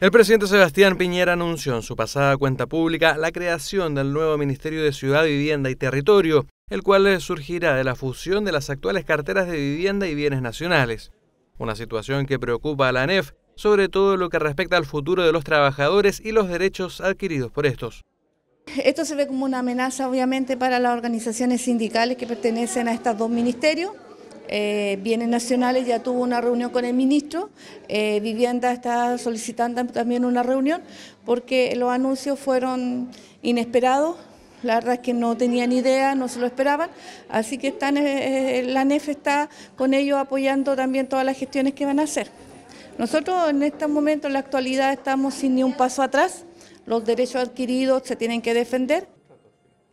El presidente Sebastián Piñera anunció en su pasada cuenta pública la creación del nuevo Ministerio de Ciudad, Vivienda y Territorio, el cual surgirá de la fusión de las actuales carteras de vivienda y bienes nacionales. Una situación que preocupa a la ANEF, sobre todo lo que respecta al futuro de los trabajadores y los derechos adquiridos por estos. Esto se ve como una amenaza obviamente para las organizaciones sindicales que pertenecen a estos dos ministerios. Eh, Bienes Nacionales ya tuvo una reunión con el ministro, eh, Vivienda está solicitando también una reunión porque los anuncios fueron inesperados, la verdad es que no tenían idea, no se lo esperaban, así que eh, la NEF está con ellos apoyando también todas las gestiones que van a hacer. Nosotros en este momento, en la actualidad, estamos sin ni un paso atrás, los derechos adquiridos se tienen que defender.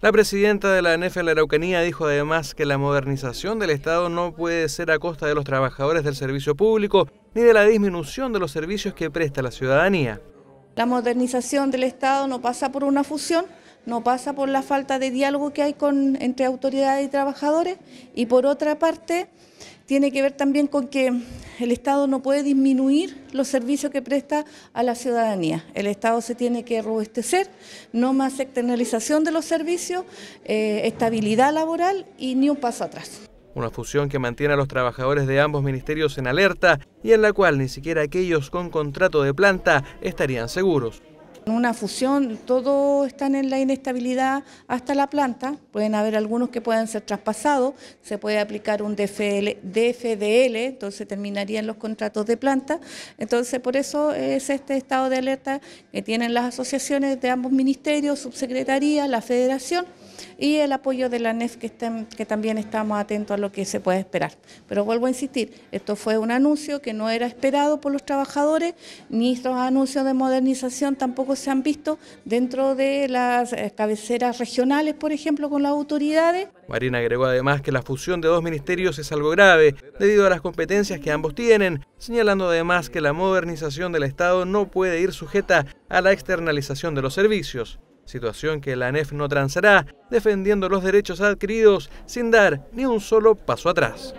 La presidenta de la ANF en la Araucanía dijo además que la modernización del Estado no puede ser a costa de los trabajadores del servicio público ni de la disminución de los servicios que presta la ciudadanía. La modernización del Estado no pasa por una fusión, no pasa por la falta de diálogo que hay entre autoridades y trabajadores y por otra parte tiene que ver también con que el Estado no puede disminuir los servicios que presta a la ciudadanía. El Estado se tiene que robustecer, no más externalización de los servicios, eh, estabilidad laboral y ni un paso atrás. Una fusión que mantiene a los trabajadores de ambos ministerios en alerta y en la cual ni siquiera aquellos con contrato de planta estarían seguros. Una fusión, todos están en la inestabilidad hasta la planta, pueden haber algunos que puedan ser traspasados, se puede aplicar un DFL, DFDL, entonces terminarían los contratos de planta, entonces por eso es este estado de alerta que tienen las asociaciones de ambos ministerios, subsecretaría, la federación y el apoyo de la NEF que, también estamos atentos a lo que se puede esperar. Pero vuelvo a insistir, esto fue un anuncio que no era esperado por los trabajadores, ni estos anuncios de modernización tampoco se han visto dentro de las eh, cabeceras regionales, por ejemplo, con las autoridades. Marina agregó además que la fusión de dos ministerios es algo grave, debido a las competencias que ambos tienen, señalando además que la modernización del Estado no puede ir sujeta a la externalización de los servicios situación que la ANEF no transará, defendiendo los derechos adquiridos sin dar ni un solo paso atrás.